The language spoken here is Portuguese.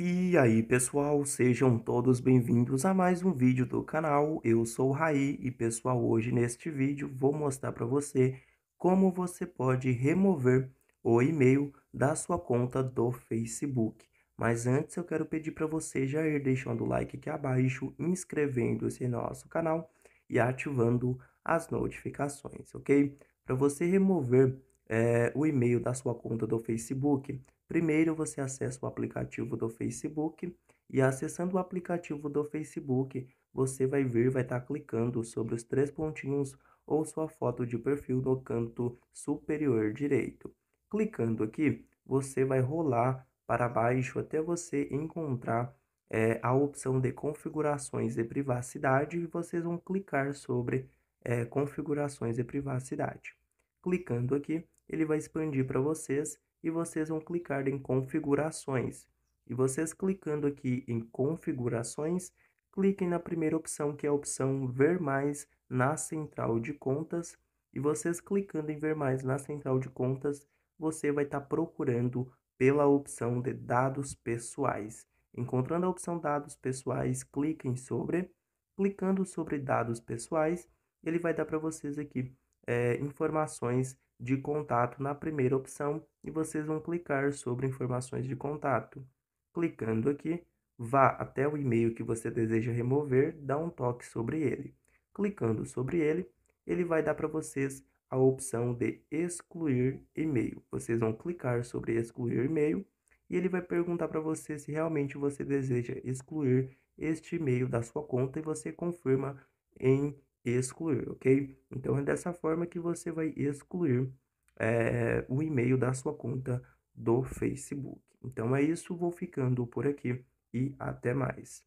E aí pessoal, sejam todos bem-vindos a mais um vídeo do canal, eu sou o Raí e pessoal, hoje neste vídeo vou mostrar para você como você pode remover o e-mail da sua conta do Facebook. Mas antes eu quero pedir para você já ir deixando o like aqui abaixo, inscrevendo-se em nosso canal e ativando as notificações, ok? Para você remover é, o e-mail da sua conta do Facebook. Primeiro você acessa o aplicativo do Facebook e acessando o aplicativo do Facebook, você vai vir, vai estar tá clicando sobre os três pontinhos ou sua foto de perfil no canto superior direito. Clicando aqui, você vai rolar para baixo até você encontrar é, a opção de configurações de privacidade e vocês vão clicar sobre é, configurações de privacidade. Clicando aqui, ele vai expandir para vocês e vocês vão clicar em configurações. E vocês clicando aqui em configurações, cliquem na primeira opção que é a opção ver mais na central de contas e vocês clicando em ver mais na central de contas, você vai estar tá procurando pela opção de dados pessoais. Encontrando a opção dados pessoais, cliquem sobre. Clicando sobre dados pessoais, ele vai dar para vocês aqui é, informações de contato na primeira opção e vocês vão clicar sobre informações de contato. Clicando aqui, vá até o e-mail que você deseja remover, dá um toque sobre ele. Clicando sobre ele, ele vai dar para vocês a opção de excluir e-mail. Vocês vão clicar sobre excluir e-mail e ele vai perguntar para você se realmente você deseja excluir este e-mail da sua conta e você confirma em excluir, ok? Então é dessa forma que você vai excluir é, o e-mail da sua conta do Facebook. Então é isso, vou ficando por aqui e até mais.